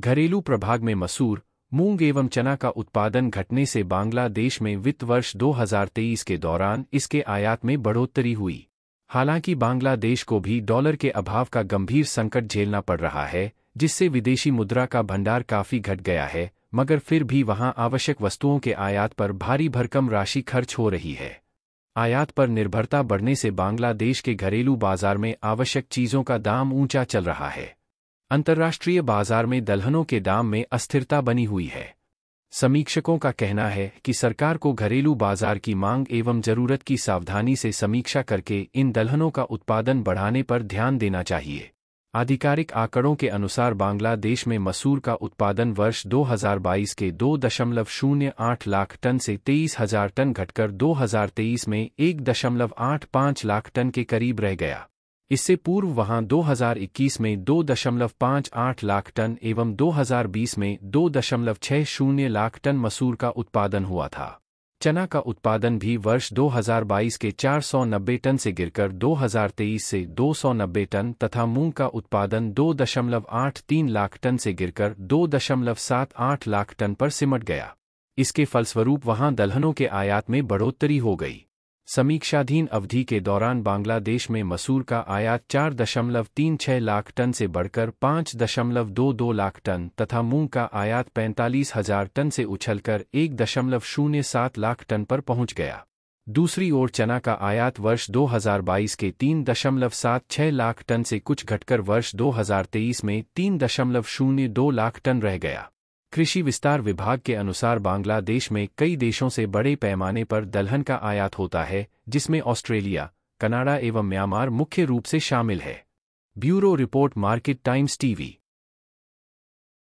घरेलू प्रभाग में मसूर मूंग एवं चना का उत्पादन घटने से बांग्लादेश में वित्त वर्ष 2023 के दौरान इसके आयात में बढ़ोतरी हुई हालांकि बांग्लादेश को भी डॉलर के अभाव का गंभीर संकट झेलना पड़ रहा है जिससे विदेशी मुद्रा का भंडार काफी घट गया है मगर फिर भी वहां आवश्यक वस्तुओं के आयात पर भारी भरकम राशि खर्च हो रही है आयात पर निर्भरता बढ़ने से बांग्लादेश के घरेलू बाजार में आवश्यक चीज़ों का दाम ऊंचा चल रहा है अंतर्राष्ट्रीय बाजार में दलहनों के दाम में अस्थिरता बनी हुई है समीक्षकों का कहना है कि सरकार को घरेलू बाजार की मांग एवं जरूरत की सावधानी से समीक्षा करके इन दलहनों का उत्पादन बढ़ाने पर ध्यान देना चाहिए आधिकारिक आंकड़ों के अनुसार बांग्लादेश में मसूर का उत्पादन वर्ष 2022 के 2.08 लाख टन से तेईस हजार टन घटकर 2023 में 1.85 लाख टन के करीब रह गया इससे पूर्व वहां 2021 में 2.58 लाख टन एवं 2020 में 2.60 लाख टन मसूर का उत्पादन हुआ था चना का उत्पादन भी वर्ष 2022 के 490 टन से गिरकर 2023 से 290 टन तथा मूंग का उत्पादन 2.83 लाख टन से गिरकर 2.78 लाख टन पर सिमट गया इसके फलस्वरूप वहां दलहनों के आयात में बढ़ोतरी हो गई समीक्षाधीन अवधि के दौरान बांग्लादेश में मसूर का आयात चार दशमलव तीन छह लाख टन से बढ़कर पाँच दशमलव दो दो लाख टन तथा मूंग का आयात पैंतालीस हजार टन से उछलकर एक दशमलव शून्य सात लाख टन पर पहुंच गया दूसरी ओर चना का आयात वर्ष 2022 के तीन दशमलव सात छह लाख टन से कुछ घटकर वर्ष 2023 में तीन दशमलव शून्य दो लाख टन रह गया कृषि विस्तार विभाग के अनुसार बांग्लादेश में कई देशों से बड़े पैमाने पर दलहन का आयात होता है जिसमें ऑस्ट्रेलिया कनाडा एवं म्यांमार मुख्य रूप से शामिल है bureau report Market Times TV